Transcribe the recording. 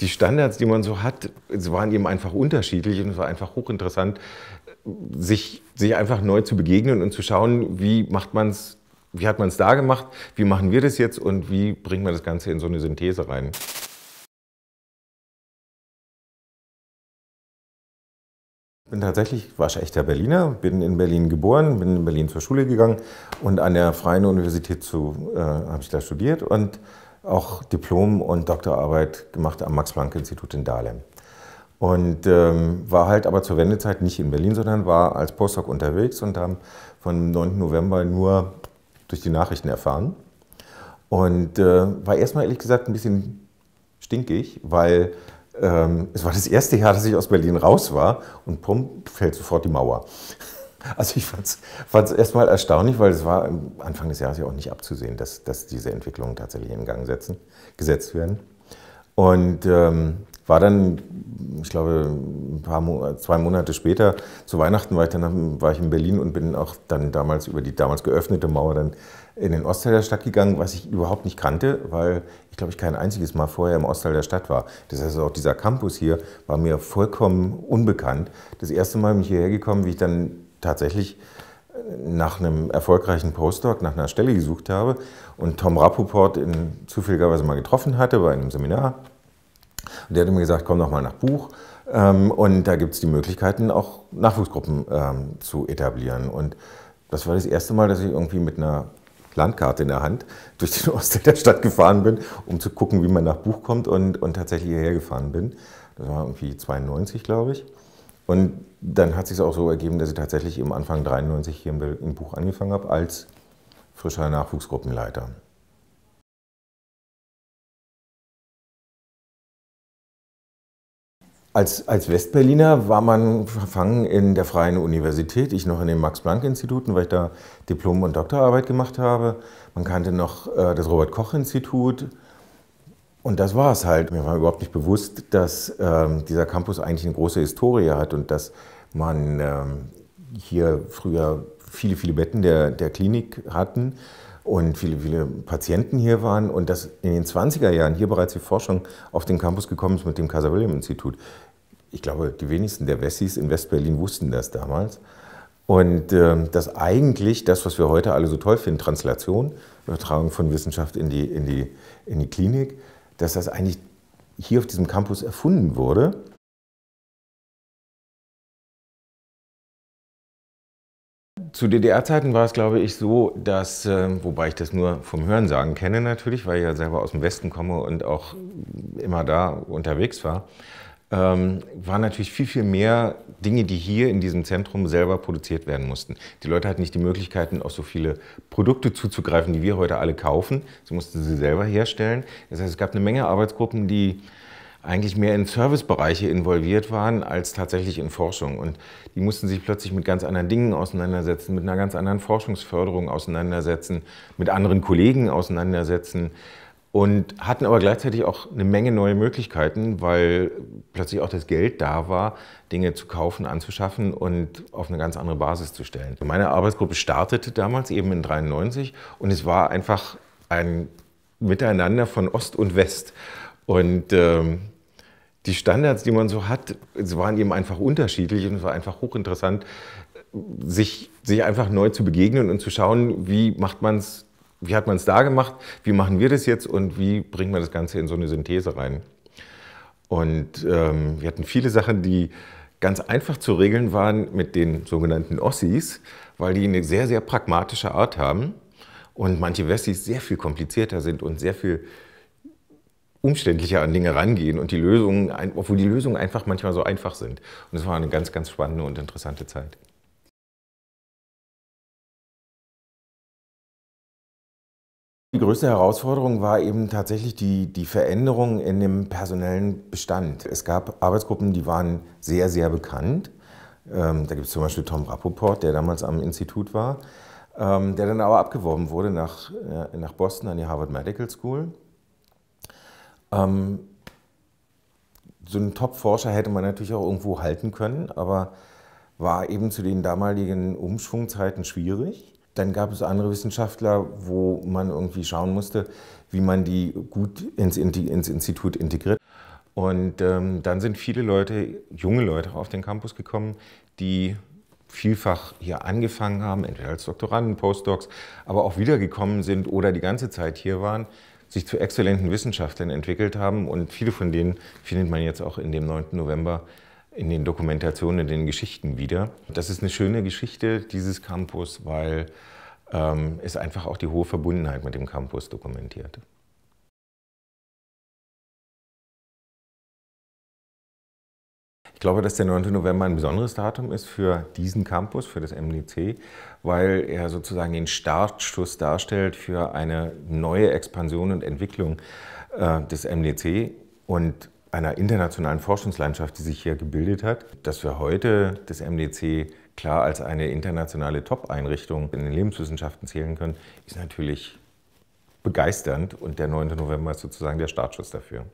die Standards, die man so hat, waren eben einfach unterschiedlich und es war einfach hochinteressant, sich, sich einfach neu zu begegnen und zu schauen, wie macht man es, wie hat man es da gemacht, wie machen wir das jetzt und wie bringt man das Ganze in so eine Synthese rein. Ich bin tatsächlich waschechter Berliner, bin in Berlin geboren, bin in Berlin zur Schule gegangen und an der Freien Universität zu, äh, habe ich da studiert und auch Diplom und Doktorarbeit gemacht am Max-Planck-Institut in Dahlem. Und ähm, war halt aber zur Wendezeit nicht in Berlin, sondern war als Postdoc unterwegs und haben vom 9. November nur durch die Nachrichten erfahren. Und äh, war erstmal ehrlich gesagt ein bisschen stinkig, weil ähm, es war das erste Jahr, dass ich aus Berlin raus war und pum, fällt sofort die Mauer. Also ich fand es erstmal erstaunlich, weil es war Anfang des Jahres ja auch nicht abzusehen, dass, dass diese Entwicklungen tatsächlich in Gang setzen, gesetzt werden. Und ähm, war dann, ich glaube, ein paar Mo zwei Monate später, zu Weihnachten war ich, dann, war ich in Berlin und bin auch dann damals über die damals geöffnete Mauer dann in den Ostteil der Stadt gegangen, was ich überhaupt nicht kannte, weil ich glaube, ich kein einziges Mal vorher im Ostteil der Stadt war. Das heißt, auch dieser Campus hier war mir vollkommen unbekannt. Das erste Mal bin ich hierher gekommen, wie ich dann tatsächlich äh, nach einem erfolgreichen Postdoc, nach einer Stelle gesucht habe und Tom Rappoport in, zufälligerweise mal getroffen hatte bei einem Seminar. Und der hat mir gesagt, komm doch mal nach Buch. Ähm, und da gibt es die Möglichkeiten, auch Nachwuchsgruppen ähm, zu etablieren. Und das war das erste Mal, dass ich irgendwie mit einer Landkarte in der Hand durch den Osten der Stadt gefahren bin, um zu gucken, wie man nach Buch kommt und, und tatsächlich hierher gefahren bin. Das war irgendwie 92, glaube ich. Und dann hat sich auch so ergeben, dass ich tatsächlich im Anfang 93 hier im Buch angefangen habe als frischer Nachwuchsgruppenleiter. Als, als Westberliner war man verfangen in der Freien Universität, ich noch in den Max-Planck-Instituten, weil ich da Diplom- und Doktorarbeit gemacht habe. Man kannte noch äh, das Robert-Koch-Institut, und das war es halt. Mir war überhaupt nicht bewusst, dass ähm, dieser Campus eigentlich eine große Historie hat und dass man ähm, hier früher viele, viele Betten der, der Klinik hatten und viele, viele Patienten hier waren und dass in den 20er Jahren hier bereits die Forschung auf den Campus gekommen ist mit dem Kaiser-Wilhelm-Institut. Ich glaube, die wenigsten der Wessis in Westberlin wussten das damals. Und äh, dass eigentlich das, was wir heute alle so toll finden, Translation, Übertragung von Wissenschaft in die, in die, in die Klinik, dass das eigentlich hier auf diesem Campus erfunden wurde. Zu DDR-Zeiten war es, glaube ich, so, dass, ähm, wobei ich das nur vom Hörensagen kenne natürlich, weil ich ja selber aus dem Westen komme und auch immer da unterwegs war, ähm, waren natürlich viel, viel mehr Dinge, die hier in diesem Zentrum selber produziert werden mussten. Die Leute hatten nicht die Möglichkeiten, auf so viele Produkte zuzugreifen, die wir heute alle kaufen. Sie mussten sie selber herstellen. Das heißt, es gab eine Menge Arbeitsgruppen, die eigentlich mehr in Servicebereiche involviert waren als tatsächlich in Forschung. Und die mussten sich plötzlich mit ganz anderen Dingen auseinandersetzen, mit einer ganz anderen Forschungsförderung auseinandersetzen, mit anderen Kollegen auseinandersetzen und hatten aber gleichzeitig auch eine Menge neue Möglichkeiten, weil plötzlich auch das Geld da war, Dinge zu kaufen, anzuschaffen und auf eine ganz andere Basis zu stellen. Meine Arbeitsgruppe startete damals eben in 93 und es war einfach ein Miteinander von Ost und West. Und ähm, die Standards, die man so hat, waren eben einfach unterschiedlich und es war einfach hochinteressant, sich, sich einfach neu zu begegnen und zu schauen, wie macht man es wie hat man es da gemacht, wie machen wir das jetzt und wie bringt man das Ganze in so eine Synthese rein. Und ähm, wir hatten viele Sachen, die ganz einfach zu regeln waren mit den sogenannten Ossis, weil die eine sehr, sehr pragmatische Art haben und manche Westis sehr viel komplizierter sind und sehr viel umständlicher an Dinge rangehen und die Lösungen, obwohl die Lösungen einfach manchmal so einfach sind. Und es war eine ganz, ganz spannende und interessante Zeit. Die größte Herausforderung war eben tatsächlich die, die Veränderung in dem personellen Bestand. Es gab Arbeitsgruppen, die waren sehr, sehr bekannt. Ähm, da gibt es zum Beispiel Tom Rappoport, der damals am Institut war, ähm, der dann aber abgeworben wurde nach, äh, nach Boston an die Harvard Medical School. Ähm, so einen Top-Forscher hätte man natürlich auch irgendwo halten können, aber war eben zu den damaligen Umschwungzeiten schwierig. Dann gab es andere Wissenschaftler, wo man irgendwie schauen musste, wie man die gut ins, ins Institut integriert. Und ähm, dann sind viele Leute, junge Leute auf den Campus gekommen, die vielfach hier angefangen haben, entweder als Doktoranden, Postdocs, aber auch wiedergekommen sind oder die ganze Zeit hier waren, sich zu exzellenten Wissenschaftlern entwickelt haben. Und viele von denen findet man jetzt auch in dem 9. November in den Dokumentationen, in den Geschichten wieder. Das ist eine schöne Geschichte dieses Campus, weil ähm, es einfach auch die hohe Verbundenheit mit dem Campus dokumentiert. Ich glaube, dass der 9. November ein besonderes Datum ist für diesen Campus, für das MDC, weil er sozusagen den Startschuss darstellt für eine neue Expansion und Entwicklung äh, des MDC. Und einer internationalen Forschungslandschaft, die sich hier gebildet hat, dass wir heute das MDC klar als eine internationale Top-Einrichtung in den Lebenswissenschaften zählen können, ist natürlich begeisternd und der 9. November ist sozusagen der Startschuss dafür.